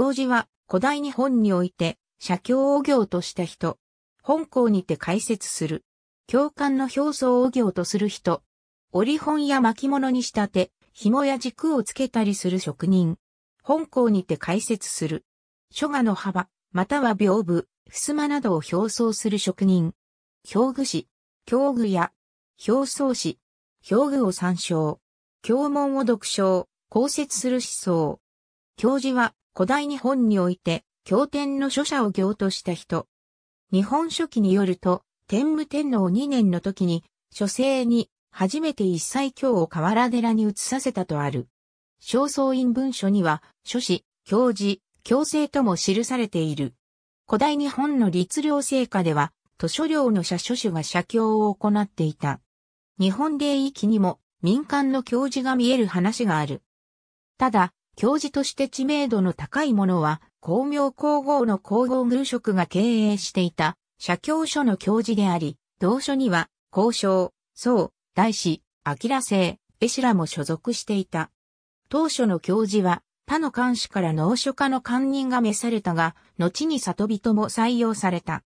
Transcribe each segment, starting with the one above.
教授は古代日本において写経を行とした人。本校にて解説する。教官の表層を行とする人。折本や巻物に仕立て、紐や軸をつけたりする職人。本校にて解説する。書画の幅、または屏風、襖などを表層する職人。表具師、教具や、表層師、表具を参照。教文を読書、公説する思想。教授は古代日本において、経典の書写を行とした人。日本書紀によると、天武天皇2年の時に、書生に、初めて一切経を河原寺に移させたとある。正倉院文書には、書士、教授、教生とも記されている。古代日本の律令成果では、図書領の社書主が写経を行っていた。日本霊域にも民間の教授が見える話がある。ただ、教授として知名度の高いものは、公明皇后の皇后宮職が経営していた、社教所の教授であり、同書には、交渉、宋、大使、明生、絵師らも所属していた。当初の教授は、他の監視から農書家の官人が召されたが、後に里人も採用された。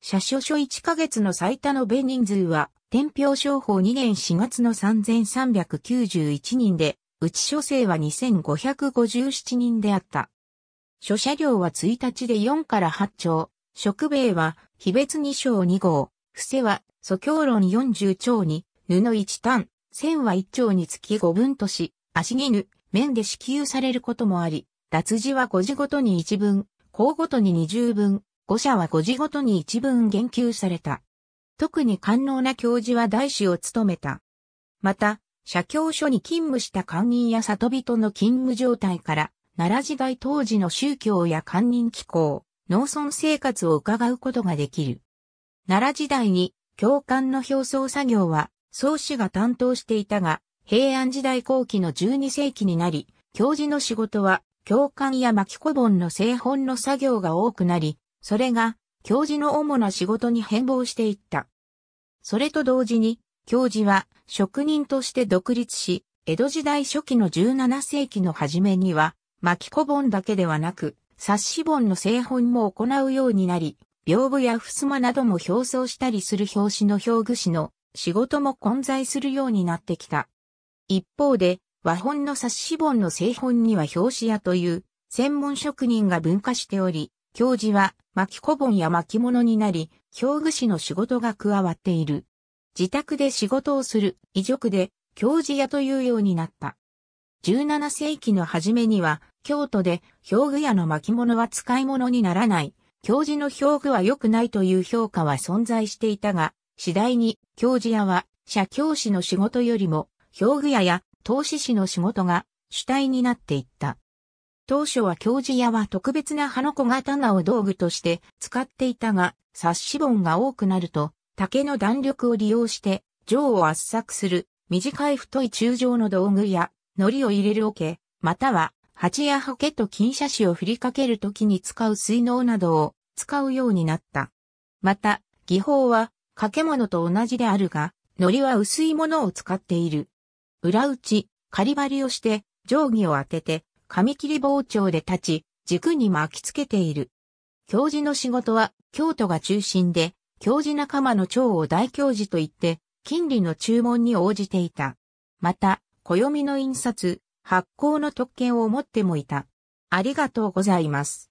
社書書1ヶ月の最多の米人数は、天平商法2年4月の3391人で、うち諸生は2557人であった。諸社領は1日で4から8丁、食米は非別2章2号、伏せは素教論40丁に、布1単、線は1丁につき5分とし、足ぬ、面で支給されることもあり、脱字は5字ごとに1分、項ごとに20分、5社は5字ごとに1分言及された。特に官能な教授は大師を務めた。また、社協所に勤務した官人や里人の勤務状態から、奈良時代当時の宗教や官人機構、農村生活を伺うことができる。奈良時代に教官の表層作業は、宗主が担当していたが、平安時代後期の12世紀になり、教授の仕事は、教官や巻小本の製本の作業が多くなり、それが、教授の主な仕事に変貌していった。それと同時に、教授は職人として独立し、江戸時代初期の17世紀の初めには、巻小本だけではなく、冊子本の製本も行うようになり、屏風や襖なども表層したりする表紙の表具師の仕事も混在するようになってきた。一方で、和本の冊子本の製本には表紙屋という専門職人が分化しており、教授は巻小本や巻物になり、表具師の仕事が加わっている。自宅で仕事をする、異族で、教授屋というようになった。17世紀の初めには、京都で、表具屋の巻物は使い物にならない、教授の表具は良くないという評価は存在していたが、次第に、教授屋は、社教師の仕事よりも、表具屋や投資師の仕事が主体になっていった。当初は教授屋は特別な葉の小刀を道具として使っていたが、冊子本が多くなると、竹の弾力を利用して、錠を圧搾する、短い太い中状の道具や、糊を入れる桶、または、鉢やハケと金斜紙を振りかけるときに使う水納などを使うようになった。また、技法は、掛物と同じであるが、糊は薄いものを使っている。裏打ち、仮張りをして、定規を当てて、紙切り包丁で立ち、軸に巻きつけている。教授の仕事は、京都が中心で、教授仲間の長を大教授と言って、金利の注文に応じていた。また、暦の印刷、発行の特権を持ってもいた。ありがとうございます。